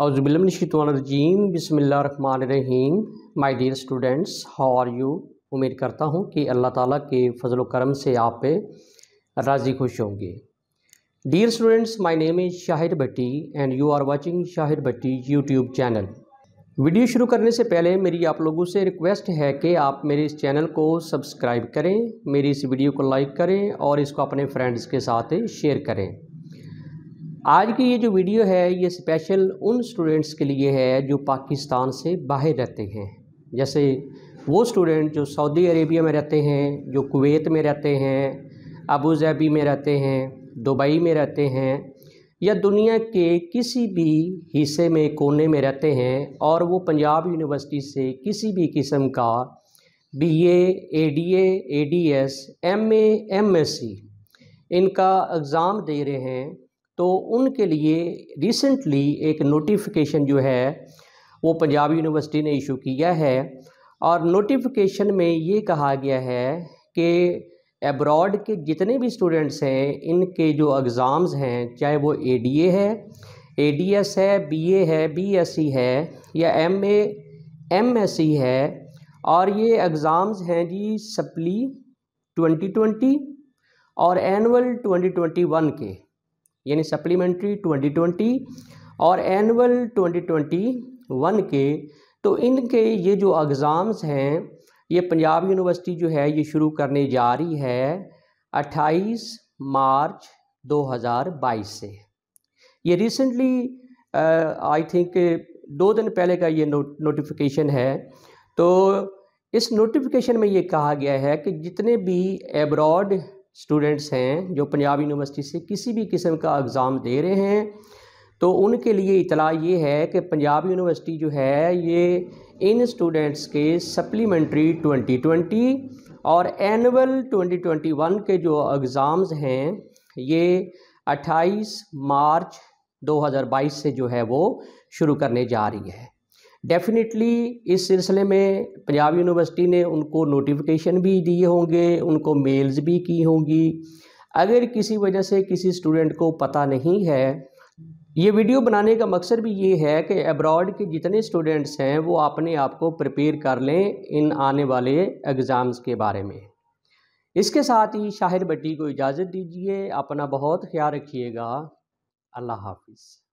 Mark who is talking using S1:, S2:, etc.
S1: अज़बिलमशीतवानरजीम बसमीम my dear students how are you उम्मीद करता हूँ कि अल्लाह ताला के फजल करम से आप पे राज़ी खुश होंगे dear students my name is Shahid Bhatti and you are watching Shahid Bhatti YouTube channel video शुरू करने से पहले मेरी आप लोगों से रिक्वेस्ट है कि आप मेरे इस चैनल को सब्सक्राइब करें मेरी इस वीडियो को लाइक करें और इसको अपने फ्रेंड्स के साथ शेयर करें आज की ये जो वीडियो है ये स्पेशल उन स्टूडेंट्स के लिए है जो पाकिस्तान से बाहर रहते हैं जैसे वो स्टूडेंट जो सऊदी अरेबिया में रहते हैं जो कुवैत में रहते हैं अबू धाबी में रहते हैं दुबई में रहते हैं या दुनिया के किसी भी हिस्से में कोने में रहते हैं और वो पंजाब यूनिवर्सिटी से किसी भी किस्म का B A A D A A D S M A M S C इनका एग्ज़ाम दे रहे हैं तो उनके लिए रिसेंटली एक नोटिफिकेशन जो है वो पंजाब यूनिवर्सिटी ने इशू किया है और नोटिफिकेशन में ये कहा गया है कि एब्रॉड के जितने भी स्टूडेंट्स हैं इनके जो एग्ज़ाम्स हैं चाहे वो ए डी ए है ए डी एस है बी ए है बी एस सी है या M A M S C है और ये एग्ज़ाम्स हैं जी सप्ली ट्वेंटी ट्वेंटी और एनुअल ट्वेंटी ट्वेंटी वन के यानी सप्लीमेंट्री 2020 और एनुअल 2021 के तो इनके ये जो एग्ज़ाम्स हैं ये पंजाब यूनिवर्सिटी जो है ये शुरू करने जा रही है 28 मार्च 2022 से ये रिसेंटली आई थिंक दो दिन पहले का ये नो, नोटिफिकेशन है तो इस नोटिफिकेशन में ये कहा गया है कि जितने भी एब्रॉड स्टूडेंट्स हैं जो पंजाब यूनिवर्सिटी से किसी भी किस्म का एग्ज़ाम दे रहे हैं तो उनके लिए इतला ये है कि पंजाब यूनिवर्सिटी जो है ये इन स्टूडेंट्स के सप्लीमेंट्री 2020 और एनअल 2021 के जो एग्ज़ाम्स हैं ये 28 मार्च 2022 से जो है वो शुरू करने जा रही है डेफिनेटली इस सिलसिले में पंजाब यूनिवर्सिटी ने उनको नोटिफिकेशन भी दिए होंगे उनको मेल्स भी की होंगी अगर किसी वजह से किसी स्टूडेंट को पता नहीं है ये वीडियो बनाने का मकसद भी ये है कि अब्रॉड के जितने स्टूडेंट्स हैं वो अपने आप को प्रिपेयर कर लें इन आने वाले एग्ज़ाम्स के बारे में इसके साथ ही शाहिर बट्टी को इजाज़त दीजिए अपना बहुत ख्याल रखिएगा अल्लाह हाफिज़